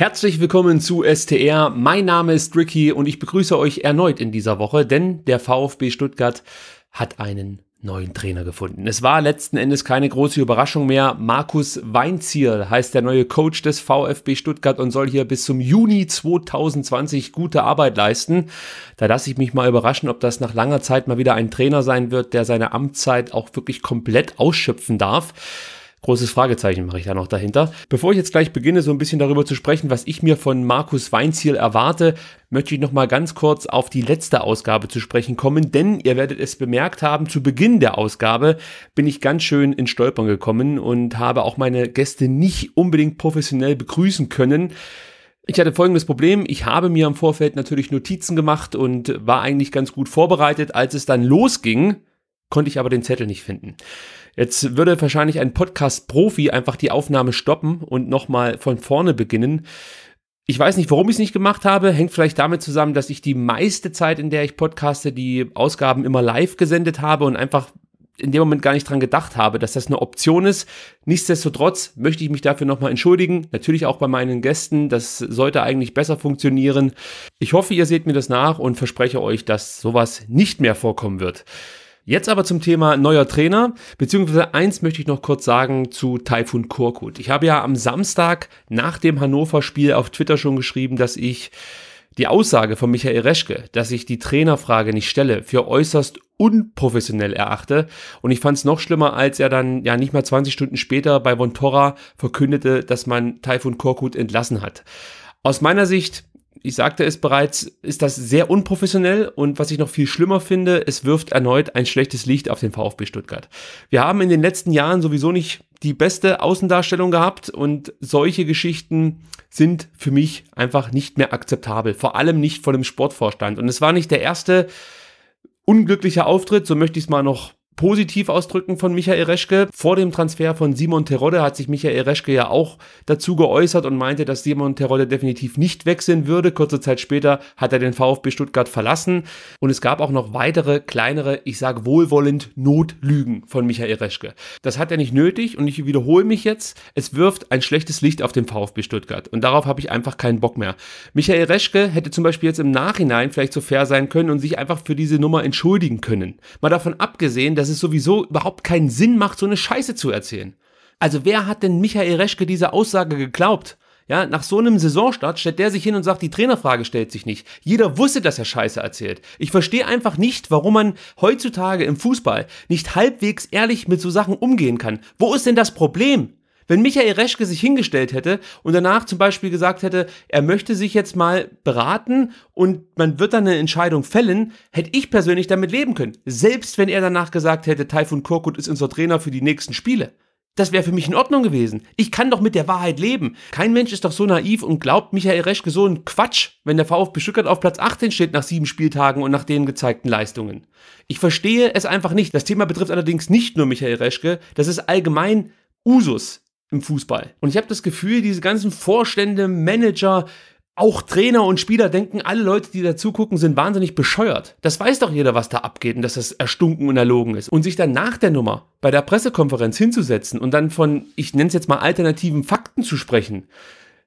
Herzlich willkommen zu STR. Mein Name ist Ricky und ich begrüße euch erneut in dieser Woche, denn der VfB Stuttgart hat einen neuen Trainer gefunden. Es war letzten Endes keine große Überraschung mehr. Markus Weinzierl heißt der neue Coach des VfB Stuttgart und soll hier bis zum Juni 2020 gute Arbeit leisten. Da lasse ich mich mal überraschen, ob das nach langer Zeit mal wieder ein Trainer sein wird, der seine Amtszeit auch wirklich komplett ausschöpfen darf. Großes Fragezeichen mache ich da noch dahinter. Bevor ich jetzt gleich beginne, so ein bisschen darüber zu sprechen, was ich mir von Markus Weinziel erwarte, möchte ich nochmal ganz kurz auf die letzte Ausgabe zu sprechen kommen, denn ihr werdet es bemerkt haben, zu Beginn der Ausgabe bin ich ganz schön in Stolpern gekommen und habe auch meine Gäste nicht unbedingt professionell begrüßen können. Ich hatte folgendes Problem. Ich habe mir im Vorfeld natürlich Notizen gemacht und war eigentlich ganz gut vorbereitet. Als es dann losging, konnte ich aber den Zettel nicht finden. Jetzt würde wahrscheinlich ein Podcast-Profi einfach die Aufnahme stoppen und nochmal von vorne beginnen. Ich weiß nicht, warum ich es nicht gemacht habe. Hängt vielleicht damit zusammen, dass ich die meiste Zeit, in der ich podcaste, die Ausgaben immer live gesendet habe und einfach in dem Moment gar nicht dran gedacht habe, dass das eine Option ist. Nichtsdestotrotz möchte ich mich dafür nochmal entschuldigen. Natürlich auch bei meinen Gästen. Das sollte eigentlich besser funktionieren. Ich hoffe, ihr seht mir das nach und verspreche euch, dass sowas nicht mehr vorkommen wird. Jetzt aber zum Thema neuer Trainer, beziehungsweise eins möchte ich noch kurz sagen zu Taifun Korkut. Ich habe ja am Samstag nach dem Hannover-Spiel auf Twitter schon geschrieben, dass ich die Aussage von Michael Reschke, dass ich die Trainerfrage nicht stelle, für äußerst unprofessionell erachte. Und ich fand es noch schlimmer, als er dann ja nicht mal 20 Stunden später bei Vontora verkündete, dass man Taifun Korkut entlassen hat. Aus meiner Sicht ich sagte es bereits, ist das sehr unprofessionell und was ich noch viel schlimmer finde, es wirft erneut ein schlechtes Licht auf den VfB Stuttgart. Wir haben in den letzten Jahren sowieso nicht die beste Außendarstellung gehabt und solche Geschichten sind für mich einfach nicht mehr akzeptabel, vor allem nicht von dem Sportvorstand. Und es war nicht der erste unglückliche Auftritt, so möchte ich es mal noch positiv ausdrücken von Michael Reschke. Vor dem Transfer von Simon Terodde hat sich Michael Reschke ja auch dazu geäußert und meinte, dass Simon Terodde definitiv nicht wechseln würde. Kurze Zeit später hat er den VfB Stuttgart verlassen und es gab auch noch weitere kleinere, ich sage wohlwollend, Notlügen von Michael Reschke. Das hat er nicht nötig und ich wiederhole mich jetzt, es wirft ein schlechtes Licht auf den VfB Stuttgart und darauf habe ich einfach keinen Bock mehr. Michael Reschke hätte zum Beispiel jetzt im Nachhinein vielleicht so fair sein können und sich einfach für diese Nummer entschuldigen können. Mal davon abgesehen, dass es sowieso überhaupt keinen Sinn macht, so eine Scheiße zu erzählen. Also wer hat denn Michael Reschke diese Aussage geglaubt? Ja, nach so einem Saisonstart stellt der sich hin und sagt, die Trainerfrage stellt sich nicht. Jeder wusste, dass er Scheiße erzählt. Ich verstehe einfach nicht, warum man heutzutage im Fußball nicht halbwegs ehrlich mit so Sachen umgehen kann. Wo ist denn das Problem? Wenn Michael Reschke sich hingestellt hätte und danach zum Beispiel gesagt hätte, er möchte sich jetzt mal beraten und man wird dann eine Entscheidung fällen, hätte ich persönlich damit leben können. Selbst wenn er danach gesagt hätte, Taifun Korkut ist unser Trainer für die nächsten Spiele. Das wäre für mich in Ordnung gewesen. Ich kann doch mit der Wahrheit leben. Kein Mensch ist doch so naiv und glaubt Michael Reschke so ein Quatsch, wenn der VfB Stuttgart auf Platz 18 steht nach sieben Spieltagen und nach den gezeigten Leistungen. Ich verstehe es einfach nicht. Das Thema betrifft allerdings nicht nur Michael Reschke. Das ist allgemein Usus im Fußball. Und ich habe das Gefühl, diese ganzen Vorstände, Manager, auch Trainer und Spieler denken, alle Leute, die da zugucken, sind wahnsinnig bescheuert. Das weiß doch jeder, was da abgeht und dass das erstunken und erlogen ist. Und sich dann nach der Nummer bei der Pressekonferenz hinzusetzen und dann von, ich nenne es jetzt mal alternativen Fakten zu sprechen,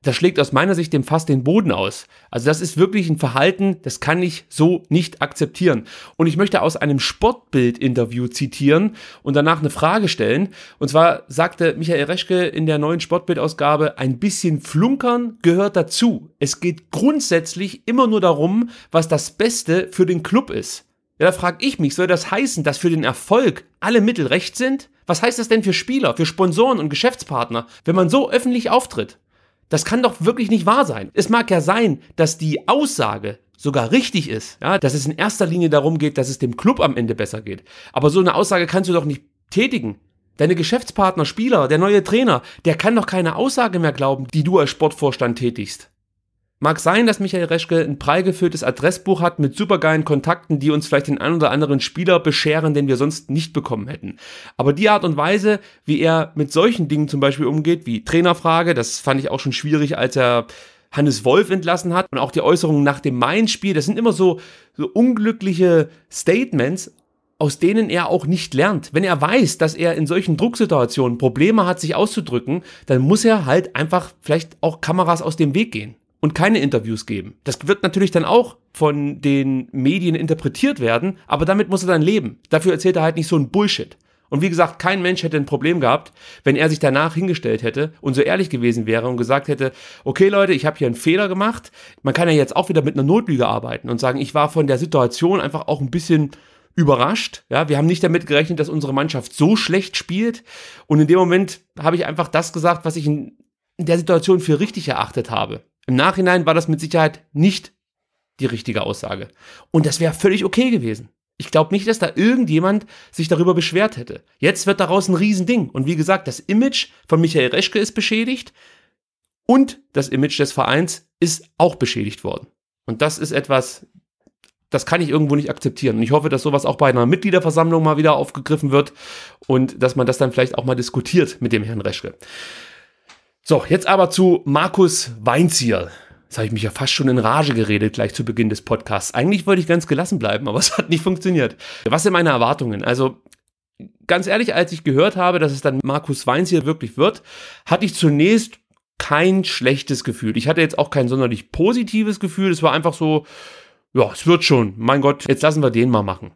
das schlägt aus meiner Sicht dem Fass den Boden aus. Also das ist wirklich ein Verhalten, das kann ich so nicht akzeptieren. Und ich möchte aus einem Sportbild-Interview zitieren und danach eine Frage stellen. Und zwar sagte Michael Reschke in der neuen Sportbild-Ausgabe, ein bisschen Flunkern gehört dazu. Es geht grundsätzlich immer nur darum, was das Beste für den Club ist. Ja, da frage ich mich, soll das heißen, dass für den Erfolg alle Mittel recht sind? Was heißt das denn für Spieler, für Sponsoren und Geschäftspartner, wenn man so öffentlich auftritt? Das kann doch wirklich nicht wahr sein. Es mag ja sein, dass die Aussage sogar richtig ist, ja, dass es in erster Linie darum geht, dass es dem Club am Ende besser geht. Aber so eine Aussage kannst du doch nicht tätigen. Deine Geschäftspartner, Spieler, der neue Trainer, der kann doch keine Aussage mehr glauben, die du als Sportvorstand tätigst. Mag sein, dass Michael Reschke ein prall gefülltes Adressbuch hat mit supergeilen Kontakten, die uns vielleicht den ein oder anderen Spieler bescheren, den wir sonst nicht bekommen hätten. Aber die Art und Weise, wie er mit solchen Dingen zum Beispiel umgeht, wie Trainerfrage, das fand ich auch schon schwierig, als er Hannes Wolf entlassen hat und auch die Äußerungen nach dem Main-Spiel, das sind immer so, so unglückliche Statements, aus denen er auch nicht lernt. Wenn er weiß, dass er in solchen Drucksituationen Probleme hat, sich auszudrücken, dann muss er halt einfach vielleicht auch Kameras aus dem Weg gehen und keine Interviews geben. Das wird natürlich dann auch von den Medien interpretiert werden, aber damit muss er dann leben. Dafür erzählt er halt nicht so ein Bullshit. Und wie gesagt, kein Mensch hätte ein Problem gehabt, wenn er sich danach hingestellt hätte und so ehrlich gewesen wäre und gesagt hätte, okay Leute, ich habe hier einen Fehler gemacht. Man kann ja jetzt auch wieder mit einer Notlüge arbeiten und sagen, ich war von der Situation einfach auch ein bisschen überrascht. Ja, wir haben nicht damit gerechnet, dass unsere Mannschaft so schlecht spielt. Und in dem Moment habe ich einfach das gesagt, was ich in der Situation für richtig erachtet habe. Im Nachhinein war das mit Sicherheit nicht die richtige Aussage. Und das wäre völlig okay gewesen. Ich glaube nicht, dass da irgendjemand sich darüber beschwert hätte. Jetzt wird daraus ein Riesending. Und wie gesagt, das Image von Michael Reschke ist beschädigt und das Image des Vereins ist auch beschädigt worden. Und das ist etwas, das kann ich irgendwo nicht akzeptieren. Und ich hoffe, dass sowas auch bei einer Mitgliederversammlung mal wieder aufgegriffen wird und dass man das dann vielleicht auch mal diskutiert mit dem Herrn Reschke. So, jetzt aber zu Markus Weinzierl. Jetzt habe ich mich ja fast schon in Rage geredet, gleich zu Beginn des Podcasts. Eigentlich wollte ich ganz gelassen bleiben, aber es hat nicht funktioniert. Was sind meine Erwartungen? Also, ganz ehrlich, als ich gehört habe, dass es dann Markus Weinzierl wirklich wird, hatte ich zunächst kein schlechtes Gefühl. Ich hatte jetzt auch kein sonderlich positives Gefühl. Es war einfach so, ja, es wird schon. Mein Gott, jetzt lassen wir den mal machen.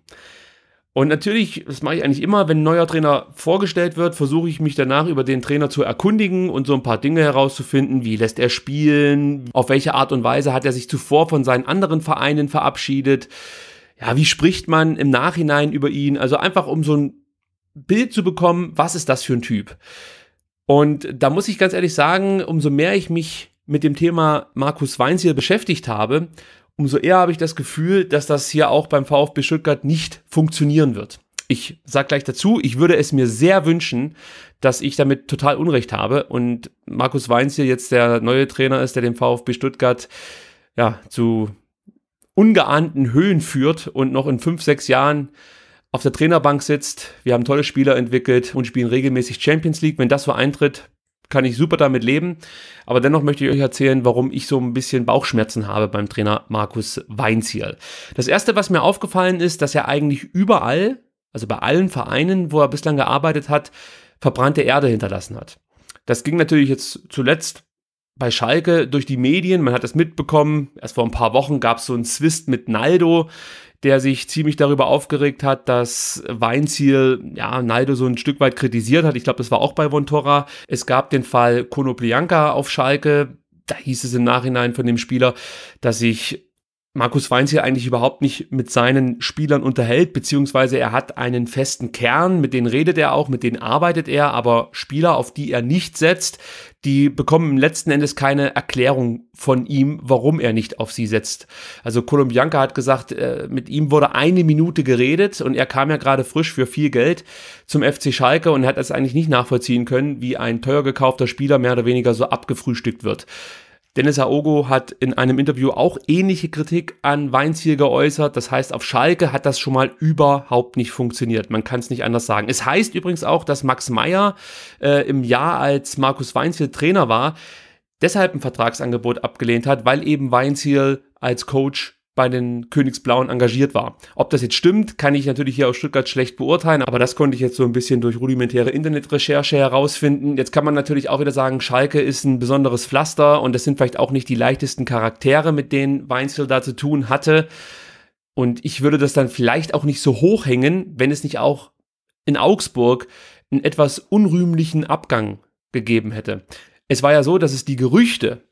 Und natürlich, das mache ich eigentlich immer, wenn ein neuer Trainer vorgestellt wird, versuche ich mich danach über den Trainer zu erkundigen und so ein paar Dinge herauszufinden, wie lässt er spielen, auf welche Art und Weise hat er sich zuvor von seinen anderen Vereinen verabschiedet, ja, wie spricht man im Nachhinein über ihn, also einfach um so ein Bild zu bekommen, was ist das für ein Typ. Und da muss ich ganz ehrlich sagen, umso mehr ich mich mit dem Thema Markus Weinziel beschäftigt habe, umso eher habe ich das Gefühl, dass das hier auch beim VfB Stuttgart nicht funktionieren wird. Ich sag gleich dazu, ich würde es mir sehr wünschen, dass ich damit total Unrecht habe und Markus Weinz hier jetzt der neue Trainer ist, der den VfB Stuttgart ja zu ungeahnten Höhen führt und noch in fünf, sechs Jahren auf der Trainerbank sitzt. Wir haben tolle Spieler entwickelt und spielen regelmäßig Champions League. Wenn das so eintritt, kann ich super damit leben. Aber dennoch möchte ich euch erzählen, warum ich so ein bisschen Bauchschmerzen habe beim Trainer Markus Weinzierl. Das erste, was mir aufgefallen ist, dass er eigentlich überall, also bei allen Vereinen, wo er bislang gearbeitet hat, verbrannte Erde hinterlassen hat. Das ging natürlich jetzt zuletzt bei Schalke durch die Medien, man hat das mitbekommen, erst vor ein paar Wochen gab es so einen Zwist mit Naldo, der sich ziemlich darüber aufgeregt hat, dass Weinziel ja, Naldo so ein Stück weit kritisiert hat. Ich glaube, das war auch bei Vontora. Es gab den Fall Konoplianka auf Schalke. Da hieß es im Nachhinein von dem Spieler, dass sich Markus Weinz hier eigentlich überhaupt nicht mit seinen Spielern unterhält, beziehungsweise er hat einen festen Kern, mit denen redet er auch, mit denen arbeitet er, aber Spieler, auf die er nicht setzt, die bekommen letzten Endes keine Erklärung von ihm, warum er nicht auf sie setzt. Also Kolumbianka hat gesagt, äh, mit ihm wurde eine Minute geredet und er kam ja gerade frisch für viel Geld zum FC Schalke und hat es eigentlich nicht nachvollziehen können, wie ein teuer gekaufter Spieler mehr oder weniger so abgefrühstückt wird. Dennis Aogo hat in einem Interview auch ähnliche Kritik an Weinziel geäußert. Das heißt, auf Schalke hat das schon mal überhaupt nicht funktioniert. Man kann es nicht anders sagen. Es heißt übrigens auch, dass Max Meyer äh, im Jahr, als Markus Weinziel Trainer war, deshalb ein Vertragsangebot abgelehnt hat, weil eben Weinziel als Coach bei den Königsblauen engagiert war. Ob das jetzt stimmt, kann ich natürlich hier aus Stuttgart schlecht beurteilen, aber das konnte ich jetzt so ein bisschen durch rudimentäre Internetrecherche herausfinden. Jetzt kann man natürlich auch wieder sagen, Schalke ist ein besonderes Pflaster und das sind vielleicht auch nicht die leichtesten Charaktere, mit denen Weinzel da zu tun hatte. Und ich würde das dann vielleicht auch nicht so hochhängen, wenn es nicht auch in Augsburg einen etwas unrühmlichen Abgang gegeben hätte. Es war ja so, dass es die Gerüchte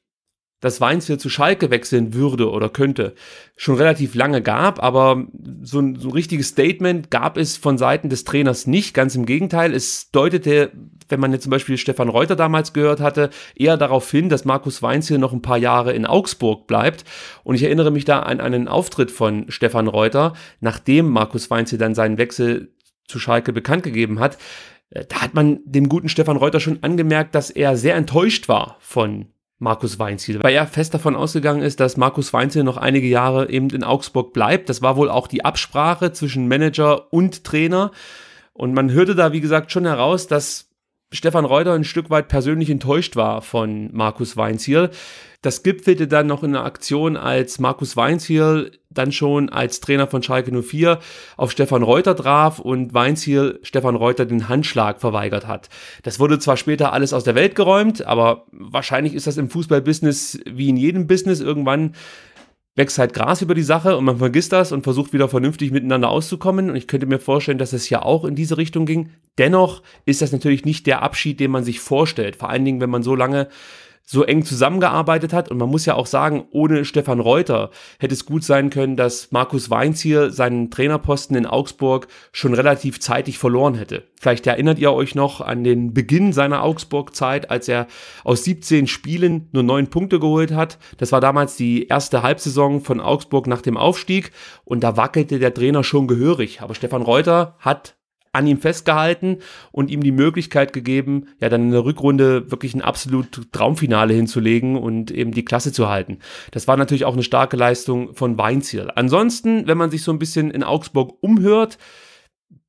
dass Weinzel zu Schalke wechseln würde oder könnte, schon relativ lange gab, aber so ein, so ein richtiges Statement gab es von Seiten des Trainers nicht. Ganz im Gegenteil, es deutete, wenn man jetzt zum Beispiel Stefan Reuter damals gehört hatte, eher darauf hin, dass Markus hier noch ein paar Jahre in Augsburg bleibt. Und ich erinnere mich da an einen Auftritt von Stefan Reuter, nachdem Markus hier dann seinen Wechsel zu Schalke bekannt gegeben hat. Da hat man dem guten Stefan Reuter schon angemerkt, dass er sehr enttäuscht war von Markus Weinziel, weil er fest davon ausgegangen ist, dass Markus Weinziel noch einige Jahre eben in Augsburg bleibt. Das war wohl auch die Absprache zwischen Manager und Trainer. Und man hörte da, wie gesagt, schon heraus, dass Stefan Reuter ein Stück weit persönlich enttäuscht war von Markus Weinzierl. Das gipfelte dann noch in einer Aktion, als Markus Weinzierl dann schon als Trainer von Schalke 04 auf Stefan Reuter traf und Weinzierl Stefan Reuter den Handschlag verweigert hat. Das wurde zwar später alles aus der Welt geräumt, aber wahrscheinlich ist das im Fußballbusiness wie in jedem Business irgendwann wächst halt Gras über die Sache und man vergisst das und versucht wieder vernünftig miteinander auszukommen. Und ich könnte mir vorstellen, dass es ja auch in diese Richtung ging. Dennoch ist das natürlich nicht der Abschied, den man sich vorstellt. Vor allen Dingen, wenn man so lange so eng zusammengearbeitet hat. Und man muss ja auch sagen, ohne Stefan Reuter hätte es gut sein können, dass Markus Weinz hier seinen Trainerposten in Augsburg schon relativ zeitig verloren hätte. Vielleicht erinnert ihr euch noch an den Beginn seiner Augsburg-Zeit, als er aus 17 Spielen nur neun Punkte geholt hat. Das war damals die erste Halbsaison von Augsburg nach dem Aufstieg und da wackelte der Trainer schon gehörig. Aber Stefan Reuter hat an ihm festgehalten und ihm die Möglichkeit gegeben, ja dann in der Rückrunde wirklich ein absolut Traumfinale hinzulegen und eben die Klasse zu halten. Das war natürlich auch eine starke Leistung von Weinziel. Ansonsten, wenn man sich so ein bisschen in Augsburg umhört,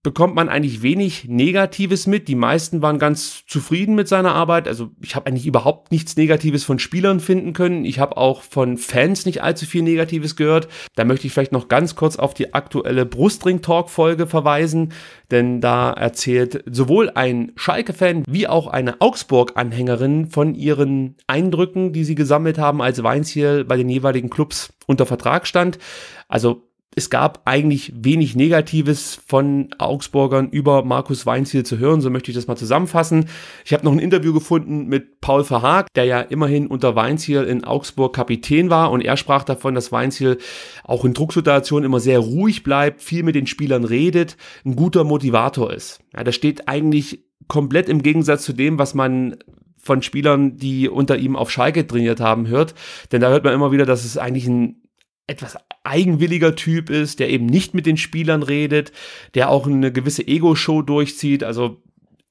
bekommt man eigentlich wenig Negatives mit. Die meisten waren ganz zufrieden mit seiner Arbeit. Also ich habe eigentlich überhaupt nichts Negatives von Spielern finden können. Ich habe auch von Fans nicht allzu viel Negatives gehört. Da möchte ich vielleicht noch ganz kurz auf die aktuelle Brustring-Talk-Folge verweisen, denn da erzählt sowohl ein Schalke-Fan wie auch eine Augsburg-Anhängerin von ihren Eindrücken, die sie gesammelt haben, als Weinziel bei den jeweiligen Clubs unter Vertrag stand. Also es gab eigentlich wenig Negatives von Augsburgern über Markus Weinziel zu hören, so möchte ich das mal zusammenfassen. Ich habe noch ein Interview gefunden mit Paul Verhaag, der ja immerhin unter Weinziel in Augsburg Kapitän war und er sprach davon, dass Weinziel auch in Drucksituationen immer sehr ruhig bleibt, viel mit den Spielern redet, ein guter Motivator ist. Ja, das steht eigentlich komplett im Gegensatz zu dem, was man von Spielern, die unter ihm auf Schalke trainiert haben, hört. Denn da hört man immer wieder, dass es eigentlich ein etwas eigenwilliger Typ ist, der eben nicht mit den Spielern redet, der auch eine gewisse Ego-Show durchzieht. Also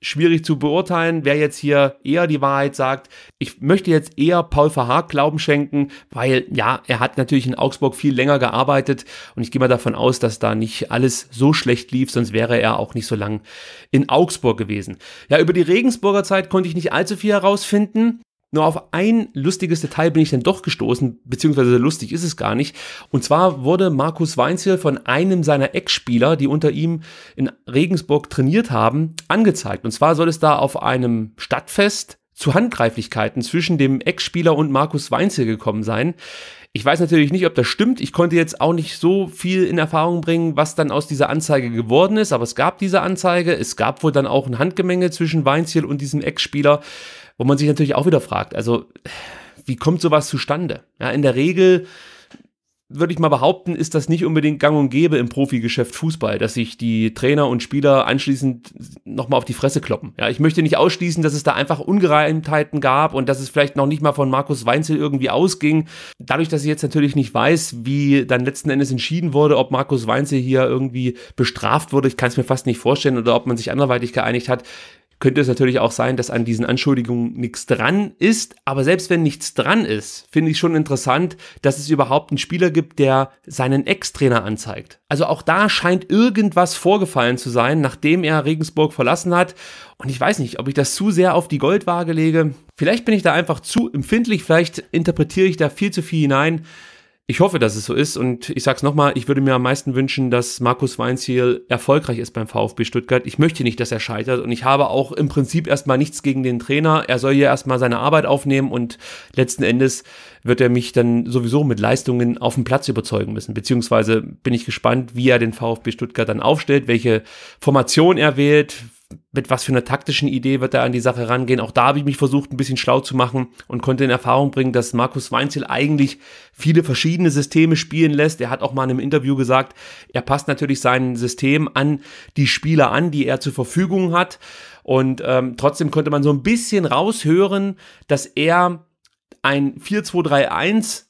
schwierig zu beurteilen, wer jetzt hier eher die Wahrheit sagt. Ich möchte jetzt eher Paul Verhaag Glauben schenken, weil ja, er hat natürlich in Augsburg viel länger gearbeitet und ich gehe mal davon aus, dass da nicht alles so schlecht lief, sonst wäre er auch nicht so lang in Augsburg gewesen. Ja, über die Regensburger Zeit konnte ich nicht allzu viel herausfinden. Nur auf ein lustiges Detail bin ich dann doch gestoßen, beziehungsweise lustig ist es gar nicht. Und zwar wurde Markus Weinzierl von einem seiner Ex-Spieler, die unter ihm in Regensburg trainiert haben, angezeigt. Und zwar soll es da auf einem Stadtfest zu Handgreiflichkeiten zwischen dem Ex-Spieler und Markus Weinzierl gekommen sein. Ich weiß natürlich nicht, ob das stimmt. Ich konnte jetzt auch nicht so viel in Erfahrung bringen, was dann aus dieser Anzeige geworden ist, aber es gab diese Anzeige. Es gab wohl dann auch ein Handgemenge zwischen Weinziel und diesem Ex-Spieler. Wo man sich natürlich auch wieder fragt, also wie kommt sowas zustande? Ja, in der Regel würde ich mal behaupten, ist das nicht unbedingt gang und gäbe im Profigeschäft Fußball, dass sich die Trainer und Spieler anschließend nochmal auf die Fresse kloppen. Ja, ich möchte nicht ausschließen, dass es da einfach Ungereimtheiten gab und dass es vielleicht noch nicht mal von Markus Weinzel irgendwie ausging. Dadurch, dass ich jetzt natürlich nicht weiß, wie dann letzten Endes entschieden wurde, ob Markus Weinzel hier irgendwie bestraft wurde, ich kann es mir fast nicht vorstellen, oder ob man sich anderweitig geeinigt hat, könnte es natürlich auch sein, dass an diesen Anschuldigungen nichts dran ist. Aber selbst wenn nichts dran ist, finde ich schon interessant, dass es überhaupt einen Spieler gibt, der seinen Ex-Trainer anzeigt. Also auch da scheint irgendwas vorgefallen zu sein, nachdem er Regensburg verlassen hat. Und ich weiß nicht, ob ich das zu sehr auf die Goldwaage lege. Vielleicht bin ich da einfach zu empfindlich, vielleicht interpretiere ich da viel zu viel hinein. Ich hoffe, dass es so ist und ich sag's nochmal, ich würde mir am meisten wünschen, dass Markus Weinziel erfolgreich ist beim VfB Stuttgart. Ich möchte nicht, dass er scheitert und ich habe auch im Prinzip erstmal nichts gegen den Trainer. Er soll ja erstmal seine Arbeit aufnehmen und letzten Endes wird er mich dann sowieso mit Leistungen auf dem Platz überzeugen müssen. Beziehungsweise bin ich gespannt, wie er den VfB Stuttgart dann aufstellt, welche Formation er wählt, mit was für einer taktischen Idee wird er an die Sache rangehen. Auch da habe ich mich versucht, ein bisschen schlau zu machen und konnte in Erfahrung bringen, dass Markus Weinzel eigentlich viele verschiedene Systeme spielen lässt. Er hat auch mal in einem Interview gesagt, er passt natürlich sein System an die Spieler an, die er zur Verfügung hat. Und ähm, trotzdem konnte man so ein bisschen raushören, dass er ein 4-2-3-1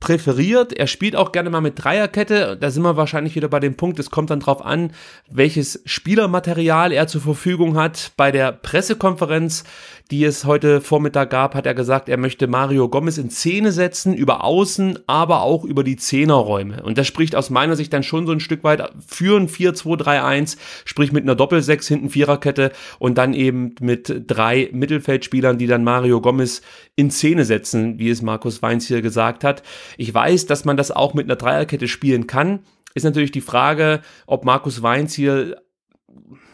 präferiert. Er spielt auch gerne mal mit Dreierkette. Da sind wir wahrscheinlich wieder bei dem Punkt. Es kommt dann drauf an, welches Spielermaterial er zur Verfügung hat. Bei der Pressekonferenz die es heute Vormittag gab, hat er gesagt, er möchte Mario Gomez in Szene setzen, über Außen, aber auch über die Zehnerräume. Und das spricht aus meiner Sicht dann schon so ein Stück weit für ein 4-2-3-1, sprich mit einer Doppel-6 hinten Viererkette und dann eben mit drei Mittelfeldspielern, die dann Mario Gomez in Szene setzen, wie es Markus Weins hier gesagt hat. Ich weiß, dass man das auch mit einer Dreierkette spielen kann. Ist natürlich die Frage, ob Markus Weins hier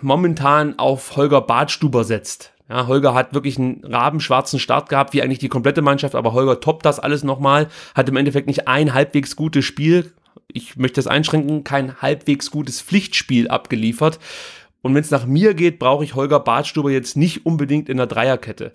momentan auf Holger Bartstuber setzt. Ja, Holger hat wirklich einen rabenschwarzen Start gehabt, wie eigentlich die komplette Mannschaft, aber Holger toppt das alles nochmal, hat im Endeffekt nicht ein halbwegs gutes Spiel, ich möchte das einschränken, kein halbwegs gutes Pflichtspiel abgeliefert. Und wenn es nach mir geht, brauche ich Holger Bartstuber jetzt nicht unbedingt in der Dreierkette.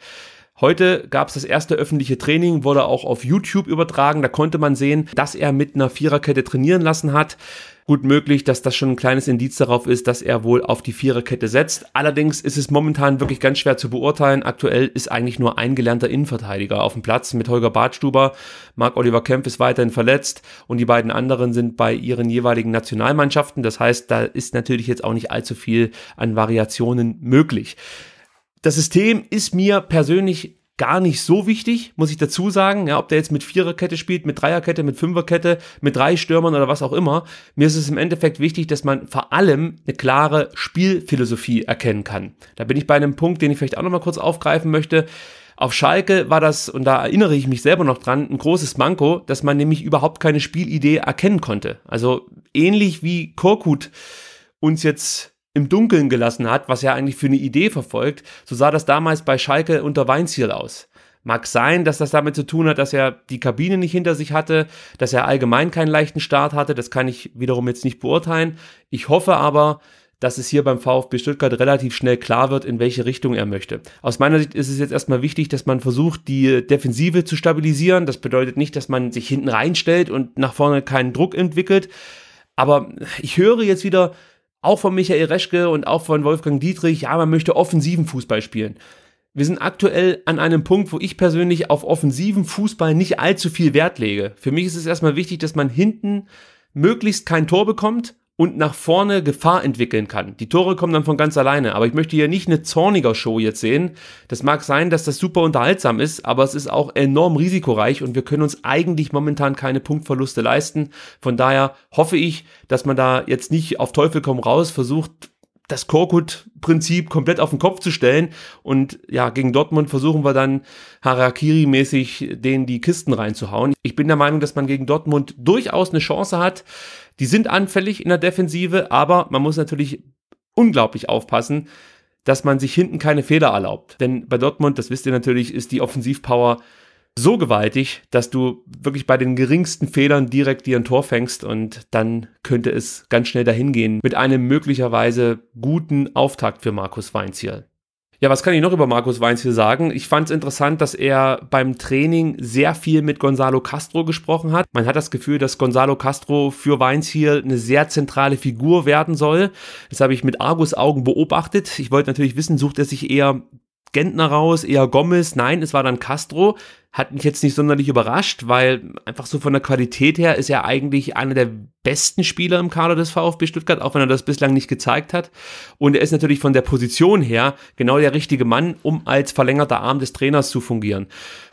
Heute gab es das erste öffentliche Training, wurde auch auf YouTube übertragen. Da konnte man sehen, dass er mit einer Viererkette trainieren lassen hat. Gut möglich, dass das schon ein kleines Indiz darauf ist, dass er wohl auf die Viererkette setzt. Allerdings ist es momentan wirklich ganz schwer zu beurteilen. Aktuell ist eigentlich nur ein gelernter Innenverteidiger auf dem Platz mit Holger Bartstuber. Marc-Oliver Kempf ist weiterhin verletzt und die beiden anderen sind bei ihren jeweiligen Nationalmannschaften. Das heißt, da ist natürlich jetzt auch nicht allzu viel an Variationen möglich das System ist mir persönlich gar nicht so wichtig, muss ich dazu sagen. Ja, ob der jetzt mit Viererkette spielt, mit Dreierkette, mit Fünferkette, mit drei Stürmern oder was auch immer. Mir ist es im Endeffekt wichtig, dass man vor allem eine klare Spielphilosophie erkennen kann. Da bin ich bei einem Punkt, den ich vielleicht auch nochmal kurz aufgreifen möchte. Auf Schalke war das, und da erinnere ich mich selber noch dran, ein großes Manko, dass man nämlich überhaupt keine Spielidee erkennen konnte. Also ähnlich wie Korkut uns jetzt im Dunkeln gelassen hat, was er eigentlich für eine Idee verfolgt, so sah das damals bei Schalke unter Weinziel aus. Mag sein, dass das damit zu tun hat, dass er die Kabine nicht hinter sich hatte, dass er allgemein keinen leichten Start hatte, das kann ich wiederum jetzt nicht beurteilen. Ich hoffe aber, dass es hier beim VfB Stuttgart relativ schnell klar wird, in welche Richtung er möchte. Aus meiner Sicht ist es jetzt erstmal wichtig, dass man versucht, die Defensive zu stabilisieren. Das bedeutet nicht, dass man sich hinten reinstellt und nach vorne keinen Druck entwickelt. Aber ich höre jetzt wieder, auch von Michael Reschke und auch von Wolfgang Dietrich, ja, man möchte offensiven Fußball spielen. Wir sind aktuell an einem Punkt, wo ich persönlich auf offensiven Fußball nicht allzu viel Wert lege. Für mich ist es erstmal wichtig, dass man hinten möglichst kein Tor bekommt und nach vorne Gefahr entwickeln kann. Die Tore kommen dann von ganz alleine, aber ich möchte hier nicht eine zorniger Show jetzt sehen. Das mag sein, dass das super unterhaltsam ist, aber es ist auch enorm risikoreich und wir können uns eigentlich momentan keine Punktverluste leisten. Von daher hoffe ich, dass man da jetzt nicht auf Teufel komm raus versucht, das Korkut-Prinzip komplett auf den Kopf zu stellen. Und ja, gegen Dortmund versuchen wir dann Harakiri-mäßig denen die Kisten reinzuhauen. Ich bin der Meinung, dass man gegen Dortmund durchaus eine Chance hat. Die sind anfällig in der Defensive, aber man muss natürlich unglaublich aufpassen, dass man sich hinten keine Fehler erlaubt. Denn bei Dortmund, das wisst ihr natürlich, ist die Offensivpower so gewaltig, dass du wirklich bei den geringsten Fehlern direkt dir ein Tor fängst und dann könnte es ganz schnell dahin gehen mit einem möglicherweise guten Auftakt für Markus Weinz ja, was kann ich noch über Markus Weinz hier sagen? Ich fand es interessant, dass er beim Training sehr viel mit Gonzalo Castro gesprochen hat. Man hat das Gefühl, dass Gonzalo Castro für Weinz hier eine sehr zentrale Figur werden soll. Das habe ich mit Argus Augen beobachtet. Ich wollte natürlich wissen, sucht er sich eher Gentner raus, eher Gomez, nein, es war dann Castro. Hat mich jetzt nicht sonderlich überrascht, weil einfach so von der Qualität her ist er eigentlich einer der besten Spieler im Kader des VfB Stuttgart, auch wenn er das bislang nicht gezeigt hat. Und er ist natürlich von der Position her genau der richtige Mann, um als verlängerter Arm des Trainers zu fungieren.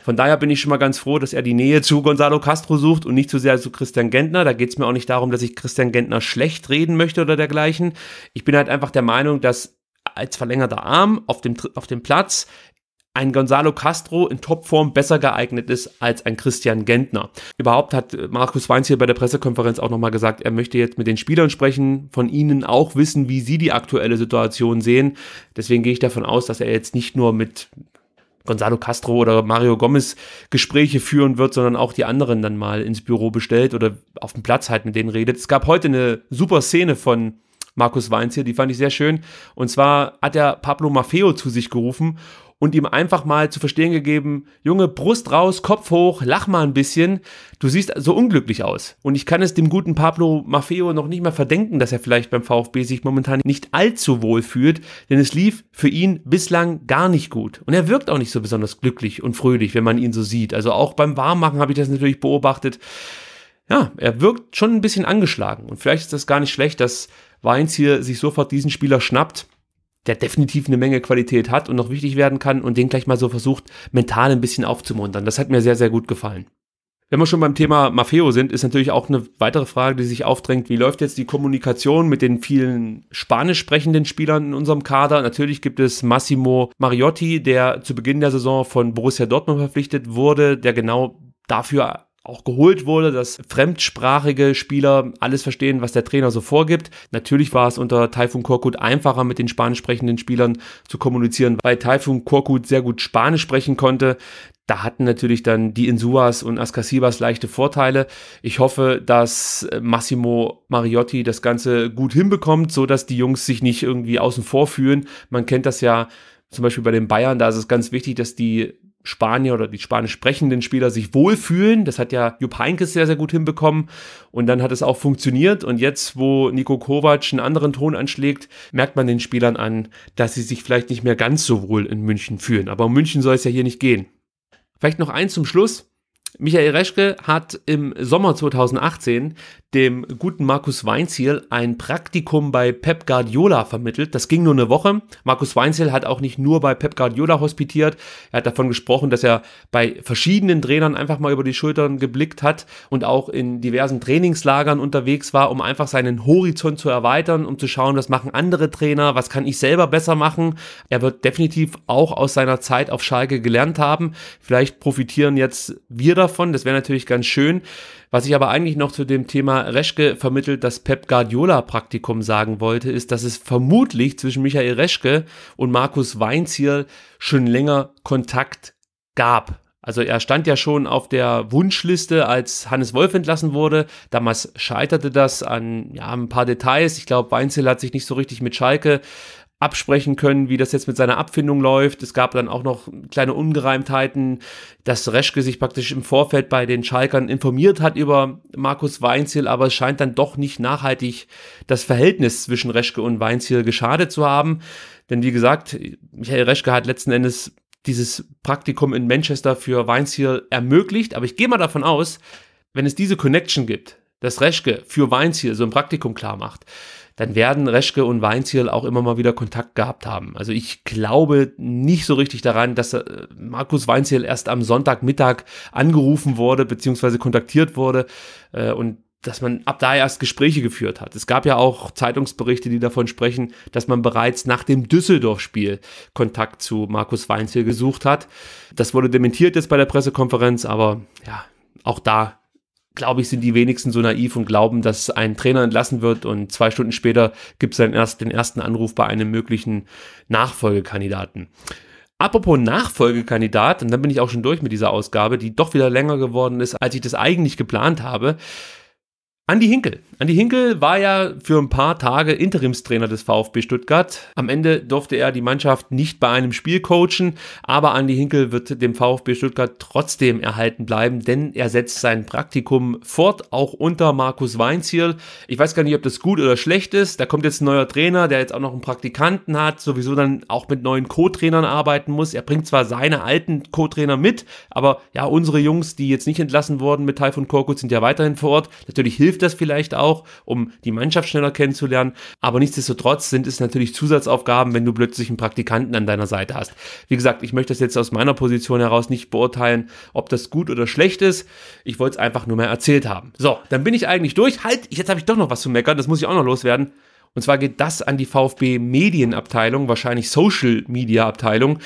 Von daher bin ich schon mal ganz froh, dass er die Nähe zu Gonzalo Castro sucht und nicht zu sehr zu Christian Gentner. Da geht es mir auch nicht darum, dass ich Christian Gentner schlecht reden möchte oder dergleichen. Ich bin halt einfach der Meinung, dass als verlängerter Arm auf dem, auf dem Platz ein Gonzalo Castro in Topform besser geeignet ist als ein Christian Gentner. Überhaupt hat Markus Weinz hier bei der Pressekonferenz auch nochmal gesagt, er möchte jetzt mit den Spielern sprechen, von ihnen auch wissen, wie sie die aktuelle Situation sehen. Deswegen gehe ich davon aus, dass er jetzt nicht nur mit Gonzalo Castro oder Mario Gomez Gespräche führen wird, sondern auch die anderen dann mal ins Büro bestellt oder auf dem Platz halt mit denen redet. Es gab heute eine super Szene von Markus Weinz hier, die fand ich sehr schön. Und zwar hat er Pablo Maffeo zu sich gerufen und ihm einfach mal zu verstehen gegeben, Junge, Brust raus, Kopf hoch, lach mal ein bisschen, du siehst so unglücklich aus. Und ich kann es dem guten Pablo Maffeo noch nicht mal verdenken, dass er vielleicht beim VfB sich momentan nicht allzu wohl fühlt, denn es lief für ihn bislang gar nicht gut. Und er wirkt auch nicht so besonders glücklich und fröhlich, wenn man ihn so sieht. Also auch beim Warmmachen habe ich das natürlich beobachtet. Ja, er wirkt schon ein bisschen angeschlagen. Und vielleicht ist das gar nicht schlecht, dass Weins hier sich sofort diesen Spieler schnappt, der definitiv eine Menge Qualität hat und noch wichtig werden kann und den gleich mal so versucht, mental ein bisschen aufzumuntern. Das hat mir sehr, sehr gut gefallen. Wenn wir schon beim Thema Maffeo sind, ist natürlich auch eine weitere Frage, die sich aufdrängt. Wie läuft jetzt die Kommunikation mit den vielen spanisch sprechenden Spielern in unserem Kader? Natürlich gibt es Massimo Mariotti, der zu Beginn der Saison von Borussia Dortmund verpflichtet wurde, der genau dafür auch geholt wurde, dass fremdsprachige Spieler alles verstehen, was der Trainer so vorgibt. Natürlich war es unter Taifun Korkut einfacher, mit den spanisch sprechenden Spielern zu kommunizieren, weil Taifun Korkut sehr gut Spanisch sprechen konnte. Da hatten natürlich dann die Insuas und Ascasibas leichte Vorteile. Ich hoffe, dass Massimo Mariotti das Ganze gut hinbekommt, so dass die Jungs sich nicht irgendwie außen vor fühlen. Man kennt das ja zum Beispiel bei den Bayern, da ist es ganz wichtig, dass die Spanier oder die spanisch sprechenden Spieler sich wohlfühlen. Das hat ja Jupp Heynckes sehr, sehr gut hinbekommen. Und dann hat es auch funktioniert. Und jetzt, wo Nico Kovac einen anderen Ton anschlägt, merkt man den Spielern an, dass sie sich vielleicht nicht mehr ganz so wohl in München fühlen. Aber um München soll es ja hier nicht gehen. Vielleicht noch eins zum Schluss. Michael Reschke hat im Sommer 2018 dem guten Markus Weinziel ein Praktikum bei Pep Guardiola vermittelt. Das ging nur eine Woche. Markus Weinziel hat auch nicht nur bei Pep Guardiola hospitiert. Er hat davon gesprochen, dass er bei verschiedenen Trainern einfach mal über die Schultern geblickt hat und auch in diversen Trainingslagern unterwegs war, um einfach seinen Horizont zu erweitern, um zu schauen, was machen andere Trainer, was kann ich selber besser machen. Er wird definitiv auch aus seiner Zeit auf Schalke gelernt haben. Vielleicht profitieren jetzt wir da davon. Das wäre natürlich ganz schön. Was ich aber eigentlich noch zu dem Thema Reschke vermittelt, das Pep Guardiola-Praktikum sagen wollte, ist, dass es vermutlich zwischen Michael Reschke und Markus Weinzierl schon länger Kontakt gab. Also er stand ja schon auf der Wunschliste, als Hannes Wolf entlassen wurde. Damals scheiterte das an ja, ein paar Details. Ich glaube, Weinzel hat sich nicht so richtig mit Schalke absprechen können, wie das jetzt mit seiner Abfindung läuft. Es gab dann auch noch kleine Ungereimtheiten, dass Reschke sich praktisch im Vorfeld bei den Schalkern informiert hat über Markus Weinziel, aber es scheint dann doch nicht nachhaltig das Verhältnis zwischen Reschke und Weinziel geschadet zu haben. Denn wie gesagt, Michael Reschke hat letzten Endes dieses Praktikum in Manchester für Weinziel ermöglicht, aber ich gehe mal davon aus, wenn es diese Connection gibt, dass Reschke für Weinziel so ein Praktikum klar macht, dann werden Reschke und Weinziel auch immer mal wieder Kontakt gehabt haben. Also ich glaube nicht so richtig daran, dass äh, Markus Weinziel erst am Sonntagmittag angerufen wurde, beziehungsweise kontaktiert wurde äh, und dass man ab da erst Gespräche geführt hat. Es gab ja auch Zeitungsberichte, die davon sprechen, dass man bereits nach dem Düsseldorf-Spiel Kontakt zu Markus Weinziel gesucht hat. Das wurde dementiert jetzt bei der Pressekonferenz, aber ja, auch da glaube ich, sind die wenigsten so naiv und glauben, dass ein Trainer entlassen wird und zwei Stunden später gibt es den ersten Anruf bei einem möglichen Nachfolgekandidaten. Apropos Nachfolgekandidat, und dann bin ich auch schon durch mit dieser Ausgabe, die doch wieder länger geworden ist, als ich das eigentlich geplant habe. Andi Hinkel Andi Hinkel war ja für ein paar Tage Interimstrainer des VfB Stuttgart. Am Ende durfte er die Mannschaft nicht bei einem Spiel coachen, aber Andi Hinkel wird dem VfB Stuttgart trotzdem erhalten bleiben, denn er setzt sein Praktikum fort, auch unter Markus Weinziel. Ich weiß gar nicht, ob das gut oder schlecht ist. Da kommt jetzt ein neuer Trainer, der jetzt auch noch einen Praktikanten hat, sowieso dann auch mit neuen Co-Trainern arbeiten muss. Er bringt zwar seine alten Co-Trainer mit, aber ja, unsere Jungs, die jetzt nicht entlassen wurden mit Taifun Korkut, sind ja weiterhin vor Ort. Natürlich hilft das vielleicht auch auch, um die Mannschaft schneller kennenzulernen. Aber nichtsdestotrotz sind es natürlich Zusatzaufgaben, wenn du plötzlich einen Praktikanten an deiner Seite hast. Wie gesagt, ich möchte das jetzt aus meiner Position heraus nicht beurteilen, ob das gut oder schlecht ist. Ich wollte es einfach nur mal erzählt haben. So, dann bin ich eigentlich durch. Halt, jetzt habe ich doch noch was zu meckern, das muss ich auch noch loswerden. Und zwar geht das an die VfB Medienabteilung, wahrscheinlich Social Media Abteilung.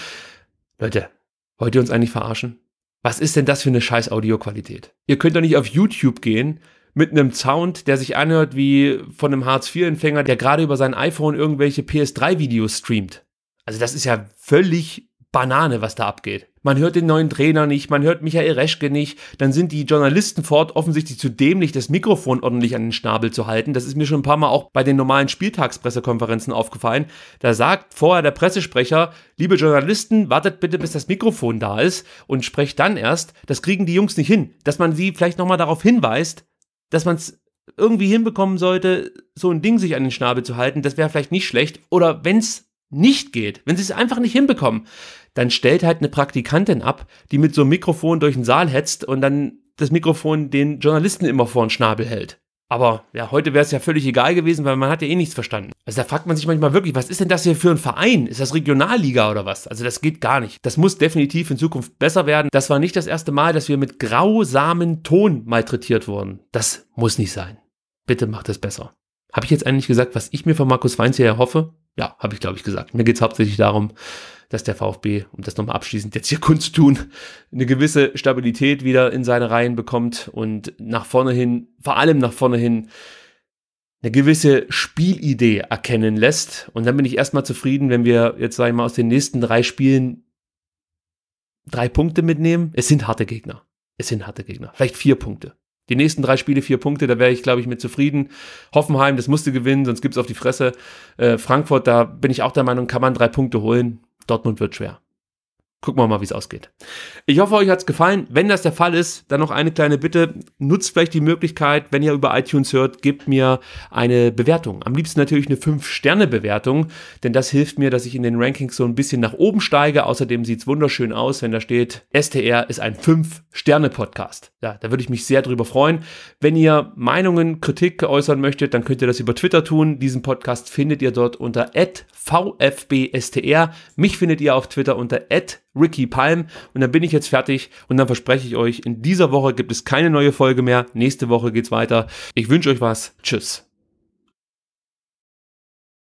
Leute, wollt ihr uns eigentlich verarschen? Was ist denn das für eine scheiß Audioqualität? Ihr könnt doch nicht auf YouTube gehen mit einem Sound, der sich anhört wie von einem Hartz-IV-Empfänger, der gerade über sein iPhone irgendwelche PS3-Videos streamt. Also das ist ja völlig Banane, was da abgeht. Man hört den neuen Trainer nicht, man hört Michael Reschke nicht, dann sind die Journalisten fort offensichtlich zu dämlich, das Mikrofon ordentlich an den Schnabel zu halten. Das ist mir schon ein paar Mal auch bei den normalen Spieltagspressekonferenzen aufgefallen. Da sagt vorher der Pressesprecher, liebe Journalisten, wartet bitte, bis das Mikrofon da ist und sprecht dann erst. Das kriegen die Jungs nicht hin. Dass man sie vielleicht nochmal darauf hinweist, dass man es irgendwie hinbekommen sollte, so ein Ding sich an den Schnabel zu halten, das wäre vielleicht nicht schlecht. Oder wenn es nicht geht, wenn sie es einfach nicht hinbekommen, dann stellt halt eine Praktikantin ab, die mit so einem Mikrofon durch den Saal hetzt und dann das Mikrofon den Journalisten immer vor den Schnabel hält. Aber ja, heute wäre es ja völlig egal gewesen, weil man hat ja eh nichts verstanden. Also da fragt man sich manchmal wirklich, was ist denn das hier für ein Verein? Ist das Regionalliga oder was? Also das geht gar nicht. Das muss definitiv in Zukunft besser werden. Das war nicht das erste Mal, dass wir mit grausamen Ton malträtiert wurden. Das muss nicht sein. Bitte macht es besser. Habe ich jetzt eigentlich gesagt, was ich mir von Markus Weinz hier erhoffe? Ja, habe ich glaube ich gesagt. Mir geht es hauptsächlich darum, dass der VfB, um das nochmal abschließend jetzt hier Kunst tun, eine gewisse Stabilität wieder in seine Reihen bekommt und nach vorne hin, vor allem nach vorne hin, eine gewisse Spielidee erkennen lässt. Und dann bin ich erstmal zufrieden, wenn wir jetzt, sag ich mal, aus den nächsten drei Spielen drei Punkte mitnehmen. Es sind harte Gegner. Es sind harte Gegner. Vielleicht vier Punkte. Die nächsten drei Spiele vier Punkte, da wäre ich, glaube ich, mit zufrieden. Hoffenheim, das musste gewinnen, sonst gibt es auf die Fresse. Äh, Frankfurt, da bin ich auch der Meinung, kann man drei Punkte holen. Dortmund wird schwer gucken wir mal, wie es ausgeht. Ich hoffe, euch hat's gefallen. Wenn das der Fall ist, dann noch eine kleine Bitte. Nutzt vielleicht die Möglichkeit, wenn ihr über iTunes hört, gebt mir eine Bewertung. Am liebsten natürlich eine 5-Sterne-Bewertung, denn das hilft mir, dass ich in den Rankings so ein bisschen nach oben steige. Außerdem sieht's wunderschön aus, wenn da steht, STR ist ein 5-Sterne-Podcast. Ja, da würde ich mich sehr drüber freuen. Wenn ihr Meinungen, Kritik äußern möchtet, dann könnt ihr das über Twitter tun. Diesen Podcast findet ihr dort unter @vfbstr. Mich findet ihr auf Twitter unter Ricky Palm. Und dann bin ich jetzt fertig und dann verspreche ich euch, in dieser Woche gibt es keine neue Folge mehr. Nächste Woche geht's weiter. Ich wünsche euch was. Tschüss.